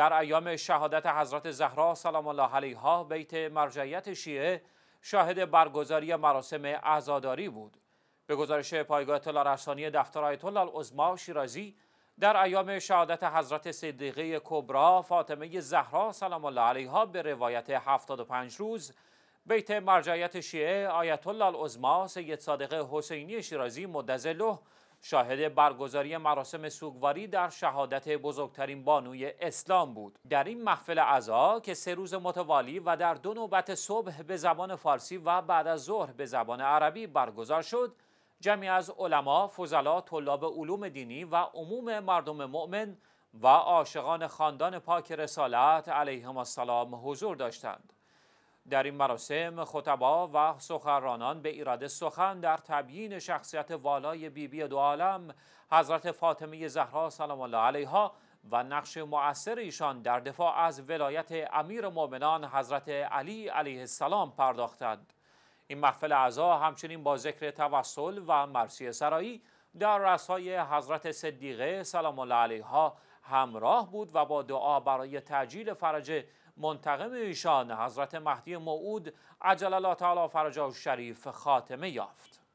در ایام شهادت حضرت زهرا سلام الله علیها بیت مرجعیت شیعه شاهد برگزاری مراسم عزاداری بود به گزارش پایگاه اطلاع رسانی دفتر آیت الله العظما شیرازی در ایام شهادت حضرت صدیقه کبرا فاطمه زهرا سلام الله علیها به روایت 75 روز بیت مرجعیت شیعه آیت الله العظما سید صادق حسینی شیرازی مدزله شاهد برگزاری مراسم سوگواری در شهادت بزرگترین بانوی اسلام بود در این محفل عزا که سه روز متوالی و در دو نوبت صبح به زبان فارسی و بعد از ظهر به زبان عربی برگزار شد جمعی از علما، فضلا، طلاب علوم دینی و عموم مردم مؤمن و عاشقان خاندان پاک رسالت علیهم السلام حضور داشتند. در این مراسم خطبا و سخرانان به ایراد سخن در تبیین شخصیت والای بیبی بی دو عالم حضرت فاطمه زهرا سلام الله علیها و نقش مؤثر ایشان در دفاع از ولایت امیر مؤمنان حضرت علی علیه السلام پرداختند این محفل اعضا همچنین با ذکر توسل و مرسی سرایی در رسای حضرت صدیقه سلام الله علیها همراه بود و با دعا برای تعجیل فرج منتقم ایشان حضرت مهدی موعود عجل الله تعالی فرجه و شریف خاتمه یافت